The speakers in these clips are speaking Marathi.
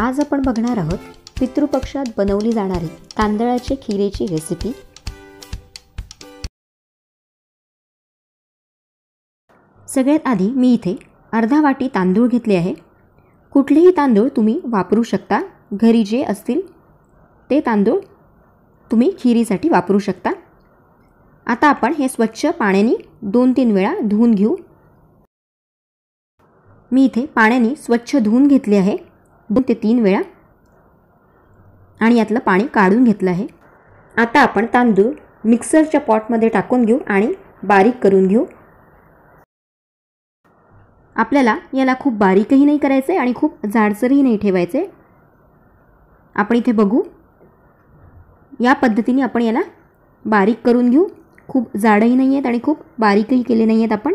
आज आपण बघणार आहोत पितृपक्षात बनवली जाणारी तांदळाची खिरेची रेसिपी सगळ्यात आधी मी इथे अर्धा वाटी तांदूळ घेतले आहे कुठलेही तांदूळ तुम्ही वापरू शकता घरी जे असतील ते तांदूळ तुम्ही खिरीसाठी वापरू शकता आता आपण हे स्वच्छ पाण्याने दोन तीन वेळा धुवून घेऊ मी इथे पाण्याने स्वच्छ धुवून घेतले आहे दोन ते तीन वेळा आणि यातलं पाणी काढून घेतलं आहे आता आपण तांदूळ मिक्सरच्या पॉटमध्ये टाकून घेऊ आणि बारीक करून घेऊ आपल्याला याला खूप बारीकही नाही करायचं आहे आणि खूप जाडसरही नाही ठेवायचं आहे आपण इथे बघू या पद्धतीने आपण याला बारीक करून घेऊ खूप जाडही नाही आहेत आणि खूप बारीकही केले नाही आहेत आपण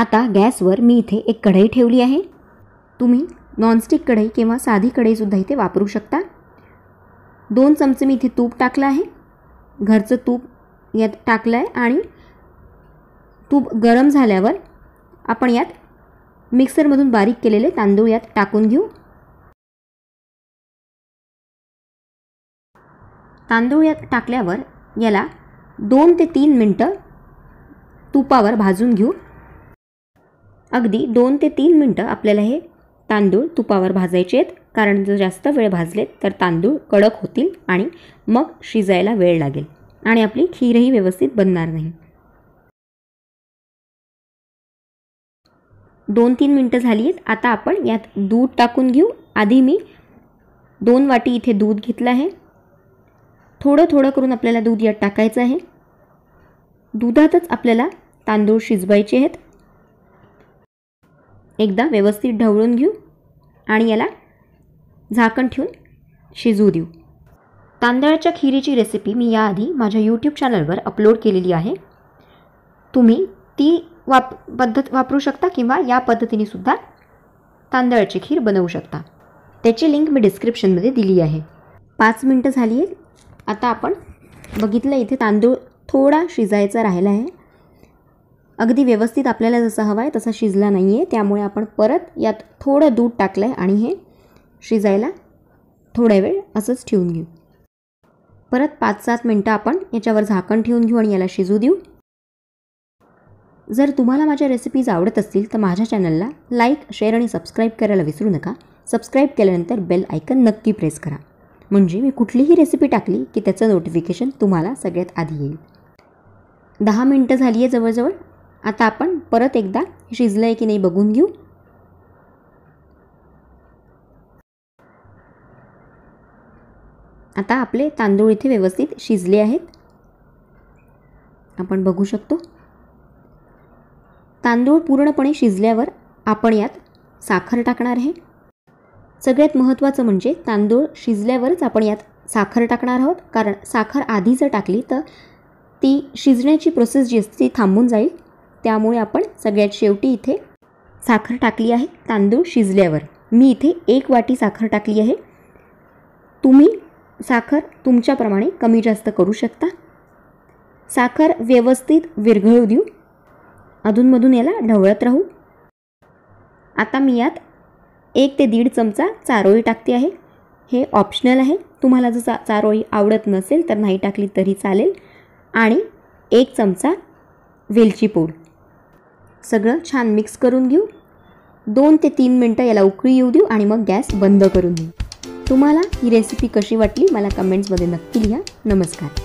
आता गॅसवर मी इथे एक कढई ठेवली आहे तुम्ही नॉनस्टिक कढई किंवा साधी कढईसुद्धा इथे वापरू शकता दोन चमचे मी इथे तूप टाकलं आहे घरचं तूप यात टाकलं आहे आणि तूप गरम झाल्यावर आपण यात मिक्सरमधून बारीक केलेले तांदूळ यात टाकून घेऊ तांदूळ यात टाकल्यावर याला दोन ते तीन मिनटं तुपावर भाजून घेऊ अगदी दोन ते तीन मिनटं आपल्याला हे तांदूळ तुपावर भाजायचे आहेत कारण जर जास्त वेळ भाजले तर तांदूळ कडक होतील आणि मग शिजायला वेळ लागेल आणि आपली खीरही व्यवस्थित बनणार नाही दोन तीन मिनटं झाली आहेत आता आपण यात दूध टाकून घेऊ आधी मी दोन वाटी इथे दूध घेतलं आहे थोडं थोडं करून आपल्याला दूध यात टाकायचं आहे दुधातच आपल्याला तांदूळ शिजवायचे आहेत एकदा व्यवस्थित ढवळून घेऊ आणि याला झाकण ठेवून शिजू देऊ तांदळाच्या खिरीची रेसिपी मी याआधी माझ्या यूट्यूब चॅनलवर अपलोड केलेली आहे तुम्ही ती वाप पद्धत वापरू शकता किंवा या पद्धतीनेसुद्धा तांदळाची खीर बनवू शकता त्याची लिंक मी डिस्क्रिप्शनमध्ये दिली आहे पाच मिनटं झाली आहेत आता आपण बघितलं इथे तांदूळ थोडा शिजायचा राहिला आहे अगदी व्यवस्थित आपल्याला जसा हवा आहे तसा शिजला नाही आहे त्यामुळे आपण परत यात थोडं दूध टाकलं आहे आणि हे शिजायला थोड्या वेळ असंच ठेवून घेऊ परत पाच सात मिनटं आपण याच्यावर झाकण ठेवून घेऊ आणि याला शिजू देऊ जर तुम्हाला माझ्या रेसिपीज आवडत असतील तर माझ्या चॅनलला लाईक शेअर आणि सबस्क्राईब करायला विसरू नका सबस्क्राईब केल्यानंतर बेल आयकन नक्की प्रेस करा म्हणजे मी कुठलीही रेसिपी टाकली की त्याचं नोटिफिकेशन तुम्हाला सगळ्यात आधी येईल दहा मिनटं झाली आहे जवळजवळ आता आपण परत एकदा शिजलं आहे की नाही बघून घेऊ आता आपले तांदूळ इथे व्यवस्थित शिजले आहेत आपण बघू शकतो तांदूळ पूर्णपणे शिजल्यावर आपण यात साखर टाकणार आहे सगळ्यात महत्त्वाचं म्हणजे तांदूळ शिजल्यावरच आपण यात साखर टाकणार आहोत कारण साखर आधी जर टाकली तर ती शिजण्याची प्रोसेस जी असते ती थांबून जाईल त्यामुळे आपण सगळ्यात शेवटी इथे साखर टाकली आहे तांदूळ शिजल्यावर मी इथे एक वाटी साखर टाकली आहे तुम्ही साखर तुमच्याप्रमाणे कमी जास्त करू शकता साखर व्यवस्थित विरघळू देऊ अधूनमधून याला ढवळत राहू आता मी यात एक ते दीड चमचा चारोळी टाकते आहे हे ऑप्शनल आहे तुम्हाला जर चा चारोळी आवडत नसेल तर नाही टाकली तरी चालेल आणि एक चमचा वेलची पूड सगळं छान मिक्स करून घेऊ दोन ते तीन मिनटं याला उकळी येऊ देऊ आणि मग गॅस बंद करून घेऊ तुम्हाला ही रेसिपी कशी वाटली मला कमेंट्समध्ये नक्की लिहा नमस्कार